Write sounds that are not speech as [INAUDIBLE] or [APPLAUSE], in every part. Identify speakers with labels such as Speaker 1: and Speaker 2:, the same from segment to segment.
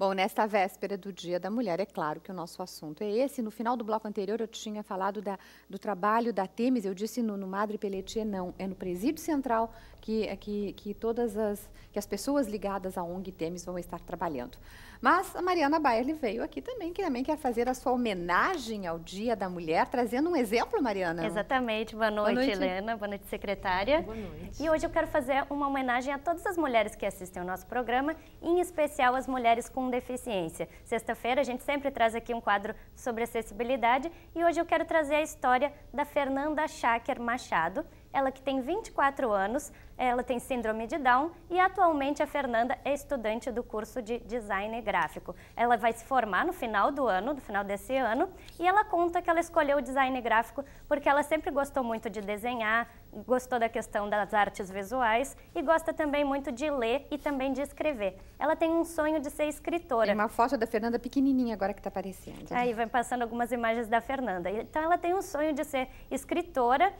Speaker 1: Bom, nesta véspera do Dia da Mulher, é claro que o nosso assunto é esse. No final do bloco anterior, eu tinha falado da, do trabalho da Temis, eu disse no, no Madre Pelletier, não, é no Presídio Central que, é que, que todas as, que as pessoas ligadas à ONG Temes vão estar trabalhando. Mas a Mariana Baerle veio aqui também, que também quer fazer a sua homenagem ao Dia da
Speaker 2: Mulher, trazendo um exemplo, Mariana. Exatamente. Boa noite, Boa noite. Helena. Boa noite, secretária. Boa noite. E hoje eu quero fazer uma homenagem a todas as mulheres que assistem o nosso programa, em especial as mulheres com deficiência. Sexta-feira a gente sempre traz aqui um quadro sobre acessibilidade e hoje eu quero trazer a história da Fernanda Schacker Machado, ela que tem 24 anos, ela tem síndrome de Down e atualmente a é Fernanda é estudante do curso de design gráfico. Ela vai se formar no final do ano, no final desse ano, e ela conta que ela escolheu o design gráfico porque ela sempre gostou muito de desenhar, gostou da questão das artes visuais e gosta também muito de ler e também de escrever. Ela tem um sonho de ser escritora. Tem
Speaker 1: uma foto da Fernanda pequenininha agora que está aparecendo. Aí vai
Speaker 2: passando algumas imagens da Fernanda. Então ela tem um sonho de ser escritora, uh,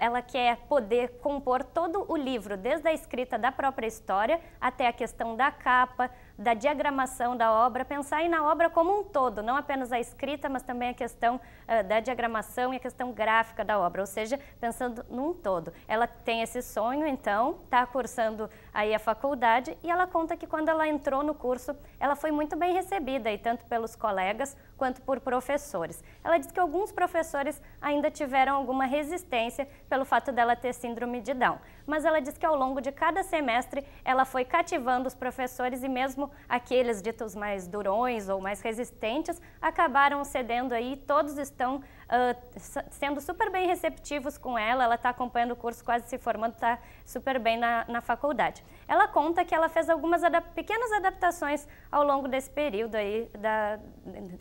Speaker 2: ela quer poder compor todo o livro, desde a escrita da própria história até a questão da capa, da diagramação da obra, pensar aí na obra como um todo, não apenas a escrita, mas também a questão uh, da diagramação e a questão gráfica da obra, ou seja, pensando num todo. Ela tem esse sonho, então, está cursando aí a faculdade e ela conta que quando ela entrou no curso, ela foi muito bem recebida, e tanto pelos colegas quanto por professores. Ela diz que alguns professores ainda tiveram alguma resistência pelo fato dela ter síndrome de Down, mas ela diz que ao longo de cada semestre ela foi cativando os professores e mesmo aqueles ditos mais durões ou mais resistentes acabaram cedendo aí, todos estão ah, sendo super bem receptivos com ela, ela está acompanhando o curso, quase se formando, está super bem na, na faculdade. Ela conta que ela fez algumas adap pequenas adaptações ao longo desse período aí da,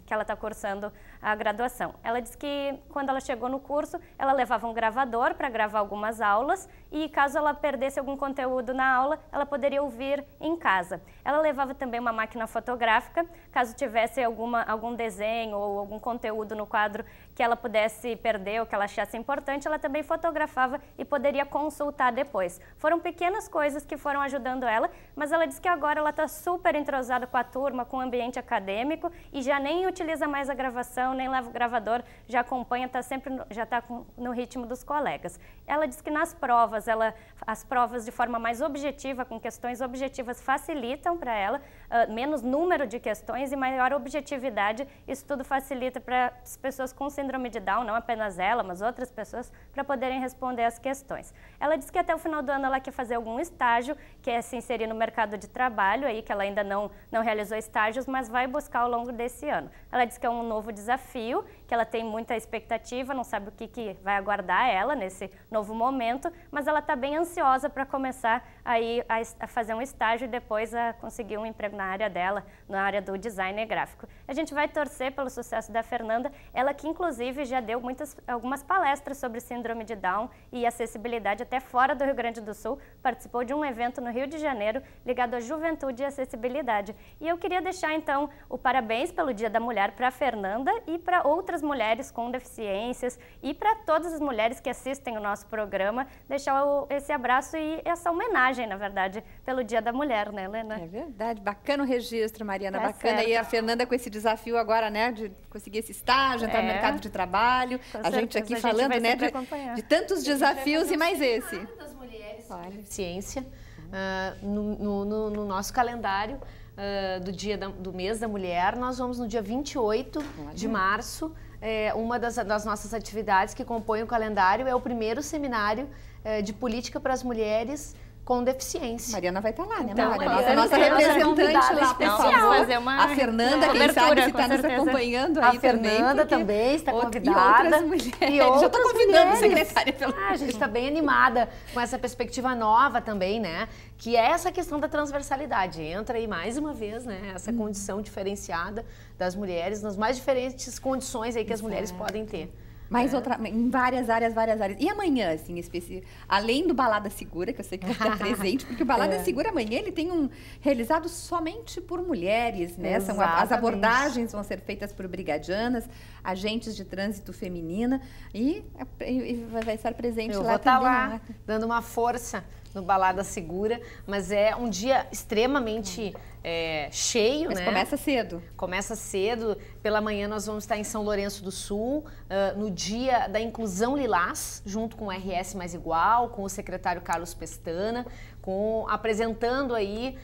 Speaker 2: que ela está cursando a graduação. Ela diz que quando ela chegou no curso, ela levava um gravador para gravar algumas aulas e caso ela perdesse algum conteúdo na aula, ela poderia ouvir em casa. Ela levava também uma máquina fotográfica, caso tivesse alguma, algum desenho ou algum conteúdo no quadro que ela ela pudesse perder ou que ela achasse importante, ela também fotografava e poderia consultar depois. Foram pequenas coisas que foram ajudando ela, mas ela diz que agora ela está super entrosada com a turma, com o ambiente acadêmico e já nem utiliza mais a gravação, nem leva o gravador, já acompanha, tá sempre no, já está no ritmo dos colegas. Ela diz que nas provas, ela, as provas de forma mais objetiva, com questões objetivas, facilitam para ela, uh, menos número de questões e maior objetividade, isso tudo facilita para as pessoas com síndrome síndrome de Down, não apenas ela, mas outras pessoas, para poderem responder as questões. Ela disse que até o final do ano ela quer fazer algum estágio, que é se inserir no mercado de trabalho, aí que ela ainda não, não realizou estágios, mas vai buscar ao longo desse ano. Ela disse que é um novo desafio que ela tem muita expectativa, não sabe o que, que vai aguardar ela nesse novo momento, mas ela está bem ansiosa para começar aí a, a, fazer um estágio e depois a conseguir um emprego na área dela, na área do design gráfico. A gente vai torcer pelo sucesso da Fernanda, ela que inclusive já deu muitas, algumas palestras sobre síndrome de Down e acessibilidade até fora do Rio Grande do Sul, participou de um evento no Rio de Janeiro ligado à juventude e acessibilidade. E eu queria deixar então o parabéns pelo Dia da Mulher para a Fernanda e para outras mulheres com deficiências e para todas as mulheres que assistem o nosso programa, deixar o, esse abraço e essa homenagem, na verdade, pelo Dia da Mulher, né, Helena? É verdade, bacana o registro,
Speaker 1: Mariana, tá bacana. Certo. E a Fernanda com esse desafio agora, né, de conseguir esse estágio, entrar é. no mercado de trabalho. Com a certeza. gente aqui a gente falando, né, de, de, tantos desafios e mais esse. Das
Speaker 3: mulheres. com ciência. Uh, ah, no, no, no nosso calendário uh, do dia da, do mês da mulher, nós vamos no dia 28 Olha. de março. É, uma das, das, nossas atividades que compõe o calendário é o primeiro seminário é, de política para as mulheres com deficiência. Mariana vai estar tá lá, né, então, Mari? Mariana, nossa, então, nossa representante lá, especial. Fazer uma a Fernanda, quem sabe, que está nos acompanhando aí também. A Fernanda também está convidada. E outras mulheres. E outras Já estou convidando mulheres. a secretária. Pelo ah, a gente está bem animada com essa perspectiva nova também, né? Que é essa questão da transversalidade. Entra aí mais uma vez, né? Essa hum. condição diferenciada das mulheres nas mais diferentes condições aí que as mulheres podem ter.
Speaker 1: Mais é. outra, em várias áreas, várias áreas. E amanhã, assim, específico, além do Balada Segura, que eu sei que vai estar [LAUGHS] presente, porque o Balada é. Segura amanhã ele tem um realizado somente por mulheres, né? São, as abordagens vão ser feitas por brigadianas, agentes de trânsito feminina e, e vai estar presente eu lá vou tá também. Tá lá, dando uma força
Speaker 3: no Balada Segura, mas é um dia extremamente é, cheio, mas né? começa cedo. Começa cedo. Pela manhã nós vamos estar em São Lourenço do Sul, uh, no dia da Inclusão Lilás, junto com o RS Mais Igual, com o secretário Carlos Pestana, com, apresentando aí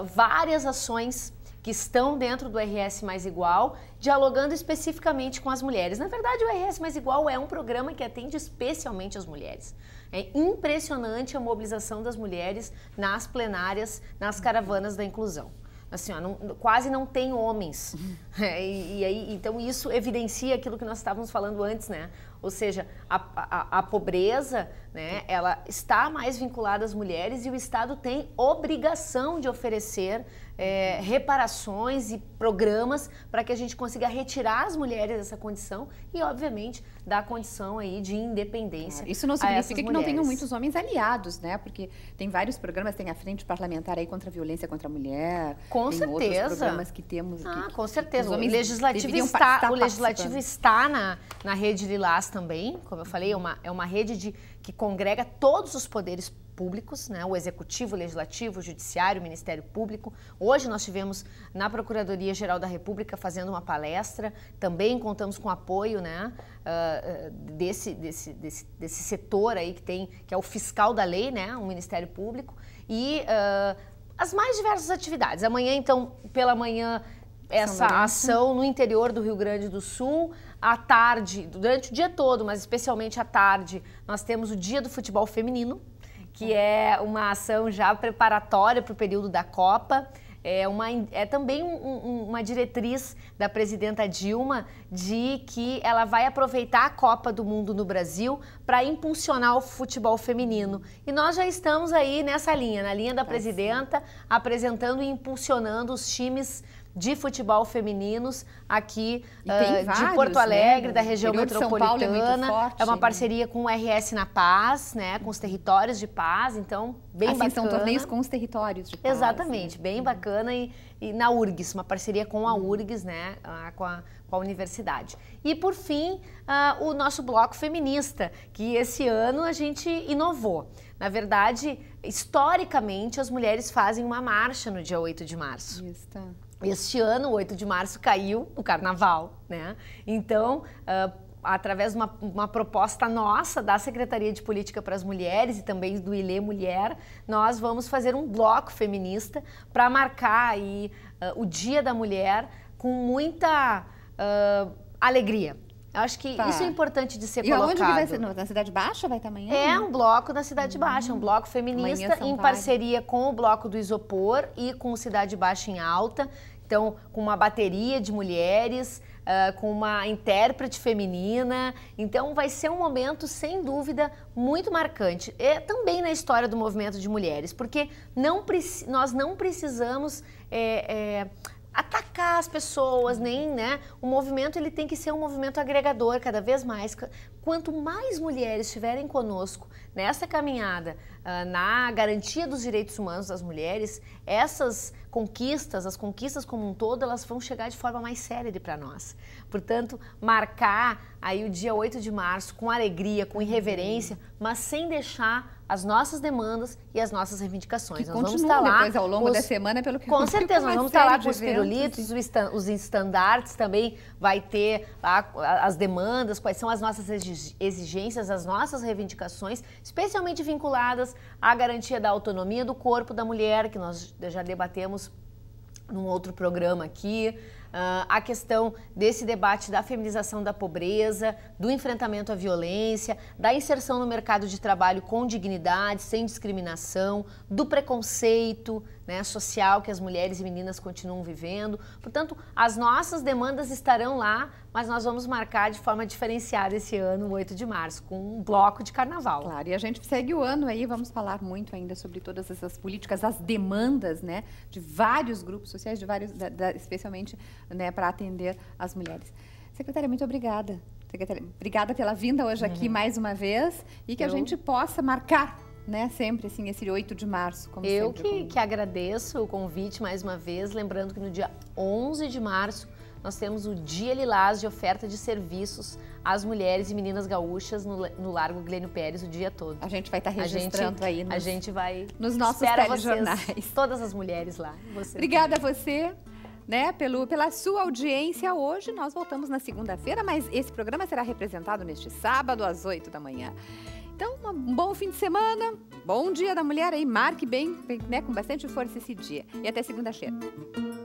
Speaker 3: uh, várias ações que estão dentro do RS Mais Igual, dialogando especificamente com as mulheres. Na verdade, o RS Mais Igual é um programa que atende especialmente as mulheres. É impressionante a mobilização das mulheres nas plenárias, nas caravanas da inclusão assim, ó, não, quase não tem homens. [LAUGHS] É, e, aí, então isso evidencia aquilo que nós estávamos falando antes, né? Ou seja, a, a, a pobreza, né, ela está mais vinculada às mulheres e o Estado tem obrigação de oferecer é, reparações e programas para que a gente consiga retirar as mulheres dessa condição e, obviamente, dar condição aí de independência. isso não significa que não tenham muitos
Speaker 1: homens aliados, né? Porque tem vários programas, tem a frente parlamentar aí contra a violência contra a mulher. Com tem certeza. Outros programas que temos. Ah, com certeza. Que, que os homens o legislativo está, o legislativo
Speaker 3: está na, na rede Lilás também, como eu falei, é uma, é uma rede de, que congrega todos os poderes públicos, né? o Executivo, o Legislativo, o Judiciário, o Ministério Público. Hoje nós tivemos na Procuradoria-Geral da República fazendo uma palestra, também contamos com apoio né? Uh, desse, desse, desse, desse setor aí que tem, que é o fiscal da lei, né? o Ministério Público, e uh, as mais diversas atividades. Amanhã, então, pela manhã, essa ação no interior do Rio Grande do Sul, à tarde, durante o dia todo, mas especialmente à tarde, nós temos o Dia do Futebol Feminino, que tá. é uma ação já preparatória para o período da Copa. É, uma, é também um, um, uma diretriz da presidenta Dilma de que ela vai aproveitar a Copa do Mundo no Brasil para impulsionar o futebol feminino. E nós já estamos aí nessa linha, na linha da tá presidenta, apresentando e impulsionando os times de futebol femininos aqui uh, vários, né? de Porto Alegre, né? da região metropolitana. É, forte, é, uma né? parceria né? com o RS na Paz, né? Com os territórios de paz, então bem assim, bacana. são torneios com os territórios de paz. Exatamente, né? bem uhum. bacana e, e, na URGS, uma parceria com a URGS, né? Com a, com a universidade. E por fim, uh, o nosso bloco feminista, que esse ano a gente inovou. Na verdade, historicamente, as mulheres fazem uma marcha no dia 8 de março. Isso, tá. Este ano, 8 de março, caiu o carnaval, né? Então, uh, através de uma, uma, proposta nossa da Secretaria de Política para as Mulheres e também do ILE Mulher, nós vamos fazer um bloco feminista para marcar aí, uh, o Dia da Mulher com muita uh, alegria. Acho que tá. isso é importante de ser e colocado. E onde vai ser? Na Cidade Baixa vai estar amanhã? É, um bloco na Cidade hum. Baixa, um bloco feminista em parceria com o Bloco do Isopor e com Cidade Baixa em Alta. Então, com uma bateria de mulheres, uh, com uma intérprete feminina. Então, vai ser um momento, sem dúvida, muito marcante. É também na história do movimento de mulheres, porque não, nós não precisamos... É, é, atacar as pessoas, nem, né? O movimento ele tem que ser um movimento agregador cada vez mais Quanto mais mulheres estiverem conosco nessa caminhada ah, na garantia dos direitos humanos das mulheres, essas conquistas, as conquistas como um todo, elas vão chegar de forma mais célere para nós. Portanto, marcar aí o dia 8 de março com alegria, com irreverência, mas sem deixar as nossas demandas e as nossas reivindicações. Que nós vamos estar tá lá depois, ao longo os, da semana,
Speaker 1: pelo que Com certeza, nós vamos estar tá lá com
Speaker 3: os pirulitos, os estandartes também vai ter lá, as demandas, quais são as nossas exigências, as nossas reivindicações, especialmente vinculadas à garantia da autonomia do corpo da mulher, que nós já debatemos num outro programa aqui, uh, a questão desse debate da feminização da pobreza, do enfrentamento à violência, da inserção no mercado de trabalho com dignidade, sem discriminação, do preconceito né, social que as mulheres e meninas continuam vivendo. Portanto, as nossas demandas estarão lá, mas nós vamos marcar de forma
Speaker 1: diferenciada esse ano, 8 de março, com um bloco de carnaval. Claro, e a gente segue o ano aí, vamos falar muito ainda sobre todas essas políticas, as demandas, né, de vários grupos sociais, de vários, da, da, especialmente né, para atender as mulheres. Secretária, muito obrigada. Secretária, obrigada pela vinda hoje aqui uhum. mais uma vez e que Eu... a gente possa marcar né? Sempre assim, esse 8 de março, como Eu sempre, que, como... que agradeço o convite mais uma vez, lembrando que no
Speaker 3: dia 11 de março nós temos o Dia Lilás de oferta de serviços às mulheres e meninas gaúchas no, no Largo Glênio Pérez o dia todo. A gente vai tá estar registrando gente, aí. Nos, a gente vai... Nos nossos telejornais. Vocês, todas as mulheres lá. Obrigada a
Speaker 1: você né, pelo, pela sua audiência hoje. Nós voltamos na segunda-feira, mas esse programa será representado neste sábado, às 8 da manhã. Então, um bom fim de semana, bom dia da mulher aí, marque bem, né, com bastante força esse dia. E até segunda-feira.